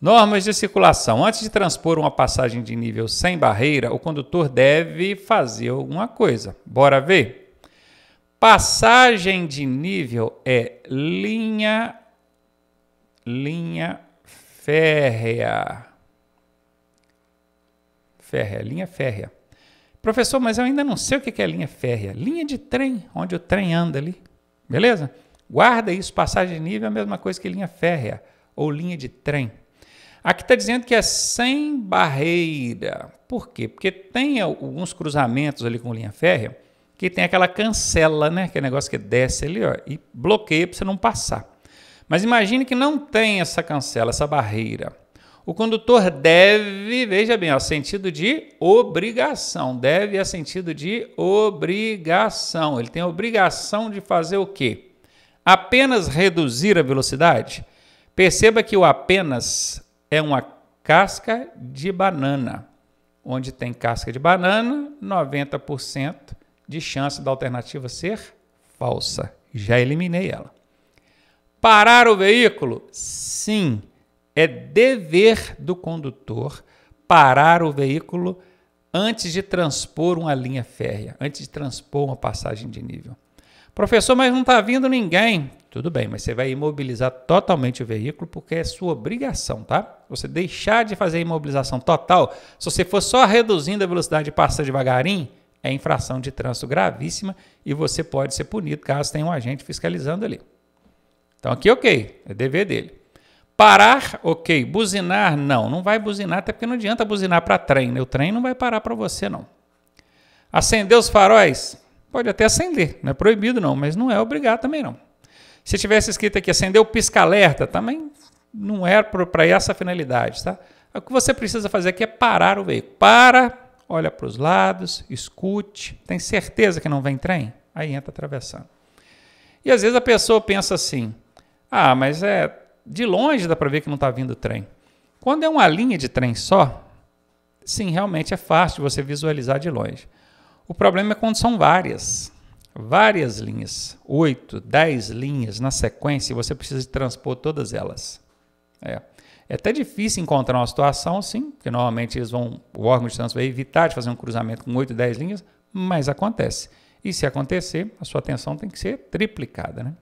Normas de circulação. Antes de transpor uma passagem de nível sem barreira, o condutor deve fazer alguma coisa. Bora ver? Passagem de nível é linha linha férrea. Férrea, linha férrea. Professor, mas eu ainda não sei o que é linha férrea. Linha de trem, onde o trem anda ali. Beleza? Guarda isso, passagem de nível é a mesma coisa que linha férrea ou linha de trem. Aqui está dizendo que é sem barreira. Por quê? Porque tem alguns cruzamentos ali com linha férrea que tem aquela cancela, né? Que é negócio que desce ali ó, e bloqueia para você não passar. Mas imagine que não tem essa cancela, essa barreira. O condutor deve, veja bem, ó, sentido de obrigação. Deve é sentido de obrigação. Ele tem a obrigação de fazer o quê? Apenas reduzir a velocidade? Perceba que o apenas é uma casca de banana. Onde tem casca de banana, 90% de chance da alternativa ser falsa. Já eliminei ela. Parar o veículo? Sim, é dever do condutor parar o veículo antes de transpor uma linha férrea, antes de transpor uma passagem de nível. Professor, mas não está vindo ninguém. Tudo bem, mas você vai imobilizar totalmente o veículo porque é sua obrigação, tá? Você deixar de fazer imobilização total, se você for só reduzindo a velocidade e passar devagarinho, é infração de trânsito gravíssima e você pode ser punido caso tenha um agente fiscalizando ali. Então aqui ok, é dever dele. Parar, ok. Buzinar, não. Não vai buzinar, até porque não adianta buzinar para trem. Né? O trem não vai parar para você, não. Acender os faróis? Pode até acender, não é proibido não, mas não é obrigado também não. Se tivesse escrito aqui, acender o pisca-alerta, também tá? não era é para essa finalidade, tá? O que você precisa fazer aqui é parar o veículo. Para, olha para os lados, escute. Tem certeza que não vem trem? Aí entra atravessando. E às vezes a pessoa pensa assim: ah, mas é de longe dá para ver que não está vindo trem. Quando é uma linha de trem só, sim, realmente é fácil você visualizar de longe. O problema é quando são várias várias linhas, oito, dez linhas na sequência, e você precisa transpor todas elas. É. é. até difícil encontrar uma situação assim, porque normalmente eles vão, o órgão de trânsito vai evitar de fazer um cruzamento com oito, dez linhas, mas acontece. E se acontecer, a sua atenção tem que ser triplicada, né?